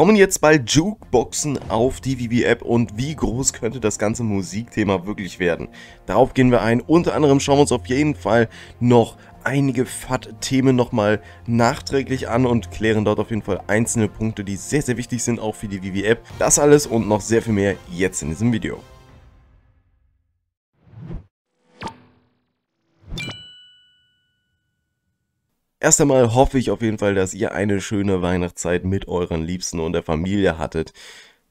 Kommen jetzt bald Jukeboxen auf die VB-App und wie groß könnte das ganze Musikthema wirklich werden? Darauf gehen wir ein. Unter anderem schauen wir uns auf jeden Fall noch einige FAT-Themen nochmal nachträglich an und klären dort auf jeden Fall einzelne Punkte, die sehr, sehr wichtig sind, auch für die VV-App. Das alles und noch sehr viel mehr jetzt in diesem Video. Erst einmal hoffe ich auf jeden Fall, dass ihr eine schöne Weihnachtszeit mit euren Liebsten und der Familie hattet.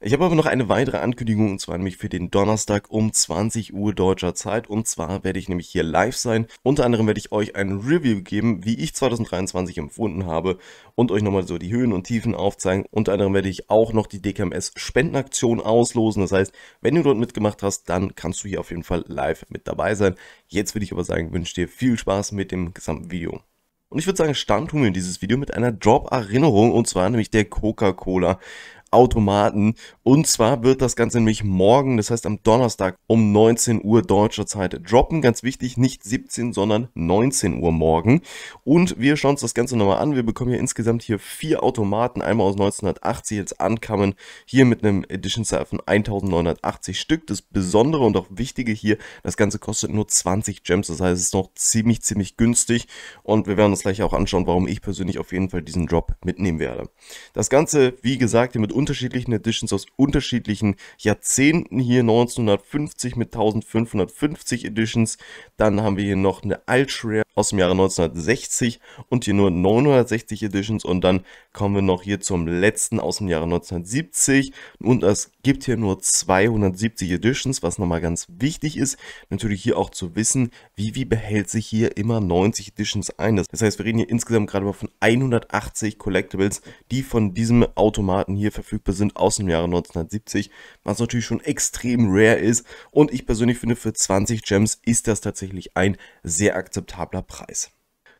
Ich habe aber noch eine weitere Ankündigung und zwar nämlich für den Donnerstag um 20 Uhr deutscher Zeit und zwar werde ich nämlich hier live sein. Unter anderem werde ich euch ein Review geben, wie ich 2023 empfunden habe und euch nochmal so die Höhen und Tiefen aufzeigen. Unter anderem werde ich auch noch die DKMS Spendenaktion auslosen. Das heißt, wenn du dort mitgemacht hast, dann kannst du hier auf jeden Fall live mit dabei sein. Jetzt würde ich aber sagen, wünsche dir viel Spaß mit dem gesamten Video. Und ich würde sagen, starten tun wir in dieses Video mit einer Drop-Erinnerung und zwar nämlich der Coca-Cola. Automaten. Und zwar wird das Ganze nämlich morgen, das heißt am Donnerstag um 19 Uhr deutscher Zeit droppen. Ganz wichtig, nicht 17, sondern 19 Uhr morgen. Und wir schauen uns das Ganze nochmal an. Wir bekommen hier insgesamt hier vier Automaten. Einmal aus 1980 jetzt ankommen. Hier mit einem Edition Set von 1980 Stück. Das Besondere und auch Wichtige hier, das Ganze kostet nur 20 Gems. Das heißt, es ist noch ziemlich, ziemlich günstig. Und wir werden uns gleich auch anschauen, warum ich persönlich auf jeden Fall diesen Drop mitnehmen werde. Das Ganze, wie gesagt, hier mit unterschiedlichen Editions aus unterschiedlichen Jahrzehnten. Hier 1950 mit 1550 Editions. Dann haben wir hier noch eine Rare aus dem Jahre 1960 und hier nur 960 Editions und dann kommen wir noch hier zum letzten aus dem Jahre 1970 und es gibt hier nur 270 Editions, was nochmal ganz wichtig ist, natürlich hier auch zu wissen, wie behält sich hier immer 90 Editions ein. Das heißt, wir reden hier insgesamt gerade mal von 180 Collectibles, die von diesem Automaten hier verfügbar sind aus dem Jahre 1970, was natürlich schon extrem rare ist und ich persönlich finde für 20 Gems ist das tatsächlich ein sehr akzeptabler Preis.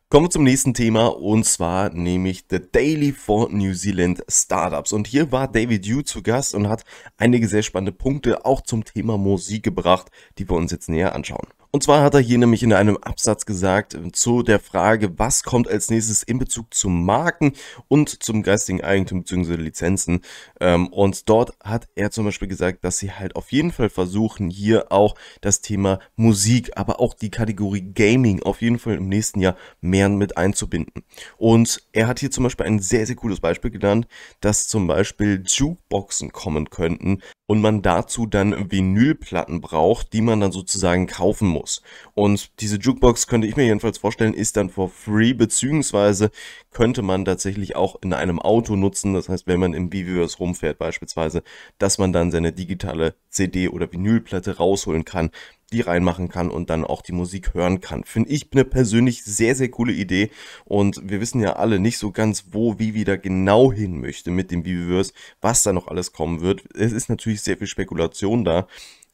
Kommen wir zum nächsten Thema und zwar nämlich The Daily for New Zealand Startups. Und hier war David Yu zu Gast und hat einige sehr spannende Punkte auch zum Thema Musik gebracht, die wir uns jetzt näher anschauen. Und zwar hat er hier nämlich in einem Absatz gesagt äh, zu der Frage, was kommt als nächstes in Bezug zu Marken und zum geistigen Eigentum bzw. Lizenzen. Ähm, und dort hat er zum Beispiel gesagt, dass sie halt auf jeden Fall versuchen, hier auch das Thema Musik, aber auch die Kategorie Gaming auf jeden Fall im nächsten Jahr mehr mit einzubinden. Und er hat hier zum Beispiel ein sehr, sehr cooles Beispiel genannt, dass zum Beispiel Jukeboxen kommen könnten und man dazu dann Vinylplatten braucht, die man dann sozusagen kaufen muss. Demos. Und diese Jukebox könnte ich mir jedenfalls vorstellen, ist dann for free, beziehungsweise könnte man tatsächlich auch in einem Auto nutzen. Das heißt, wenn man im Biviverse rumfährt beispielsweise, dass man dann seine digitale CD oder Vinylplatte rausholen kann, die reinmachen kann und dann auch die Musik hören kann. Finde ich eine persönlich sehr, sehr coole Idee und wir wissen ja alle nicht so ganz, wo Vivi da genau hin möchte mit dem Viviverse, was da noch alles kommen wird. Es ist natürlich sehr viel Spekulation da,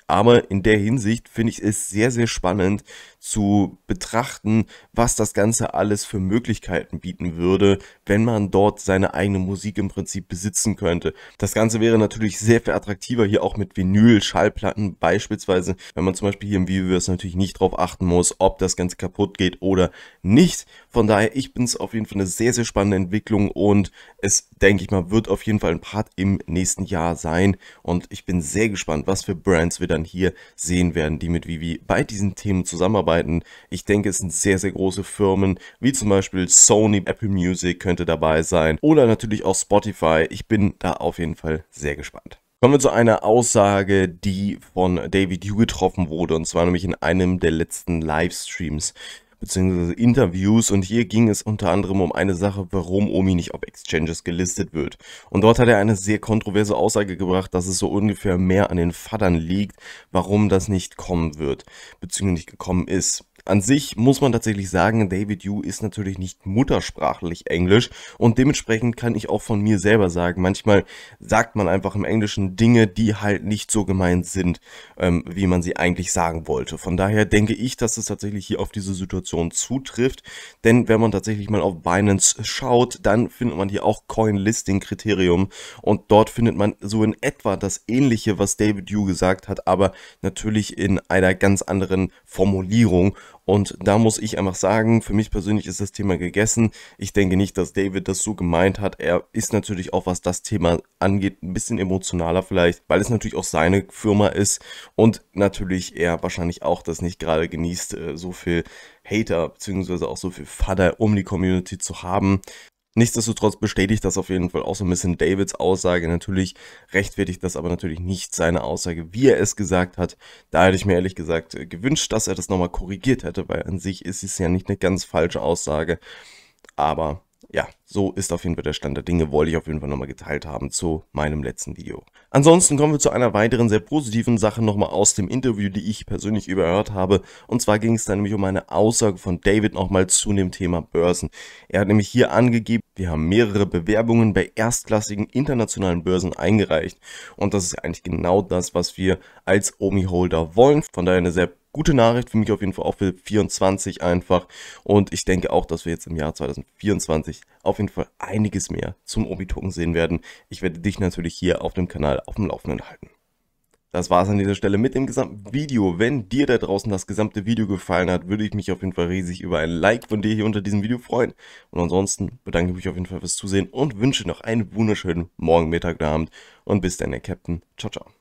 aber in der Hinsicht finde ich es sehr, sehr spannend, zu betrachten, was das Ganze alles für Möglichkeiten bieten würde, wenn man dort seine eigene Musik im Prinzip besitzen könnte. Das Ganze wäre natürlich sehr viel attraktiver hier auch mit Vinyl, Schallplatten beispielsweise, wenn man zum Beispiel hier im Viewers natürlich nicht darauf achten muss, ob das Ganze kaputt geht oder nicht. Von daher, ich bin es auf jeden Fall eine sehr, sehr spannende Entwicklung und es, denke ich mal, wird auf jeden Fall ein Part im nächsten Jahr sein und ich bin sehr gespannt, was für Brands wir dann hier sehen werden, die mit Vivi bei diesen Themen zusammenarbeiten arbeiten. Ich denke, es sind sehr, sehr große Firmen, wie zum Beispiel Sony, Apple Music könnte dabei sein oder natürlich auch Spotify. Ich bin da auf jeden Fall sehr gespannt. Kommen wir zu einer Aussage, die von David Yu getroffen wurde, und zwar nämlich in einem der letzten Livestreams bzw. Interviews und hier ging es unter anderem um eine Sache, warum Omi nicht auf Exchanges gelistet wird. Und dort hat er eine sehr kontroverse Aussage gebracht, dass es so ungefähr mehr an den Vatern liegt, warum das nicht kommen wird, bzw. nicht gekommen ist. An sich muss man tatsächlich sagen, David Yu ist natürlich nicht muttersprachlich Englisch und dementsprechend kann ich auch von mir selber sagen, manchmal sagt man einfach im Englischen Dinge, die halt nicht so gemeint sind, ähm, wie man sie eigentlich sagen wollte. Von daher denke ich, dass es tatsächlich hier auf diese Situation zutrifft, denn wenn man tatsächlich mal auf Binance schaut, dann findet man hier auch Coin-Listing-Kriterium und dort findet man so in etwa das Ähnliche, was David Yu gesagt hat, aber natürlich in einer ganz anderen Formulierung und da muss ich einfach sagen, für mich persönlich ist das Thema gegessen. Ich denke nicht, dass David das so gemeint hat. Er ist natürlich auch, was das Thema angeht, ein bisschen emotionaler vielleicht, weil es natürlich auch seine Firma ist und natürlich er wahrscheinlich auch das nicht gerade genießt, äh, so viel Hater bzw. auch so viel Vater um die Community zu haben. Nichtsdestotrotz bestätigt das auf jeden Fall auch so ein bisschen Davids Aussage. Natürlich rechtfertigt das aber natürlich nicht seine Aussage, wie er es gesagt hat. Da hätte ich mir ehrlich gesagt äh, gewünscht, dass er das nochmal korrigiert hätte, weil an sich ist es ja nicht eine ganz falsche Aussage. Aber ja, so ist auf jeden Fall der Stand der Dinge, wollte ich auf jeden Fall nochmal geteilt haben zu meinem letzten Video. Ansonsten kommen wir zu einer weiteren sehr positiven Sache nochmal aus dem Interview, die ich persönlich überhört habe. Und zwar ging es da nämlich um eine Aussage von David nochmal zu dem Thema Börsen. Er hat nämlich hier angegeben, wir haben mehrere Bewerbungen bei erstklassigen internationalen Börsen eingereicht und das ist eigentlich genau das, was wir als OMI-Holder wollen. Von daher eine sehr gute Nachricht für mich auf jeden Fall auch für 24 einfach und ich denke auch, dass wir jetzt im Jahr 2024 auf jeden Fall einiges mehr zum OMI-Token sehen werden. Ich werde dich natürlich hier auf dem Kanal auf dem Laufenden halten. Das war es an dieser Stelle mit dem gesamten Video. Wenn dir da draußen das gesamte Video gefallen hat, würde ich mich auf jeden Fall riesig über ein Like von dir hier unter diesem Video freuen. Und ansonsten bedanke ich mich auf jeden Fall fürs Zusehen und wünsche noch einen wunderschönen Morgen, Mittag oder Abend. Und bis dann, der Captain. Ciao, ciao.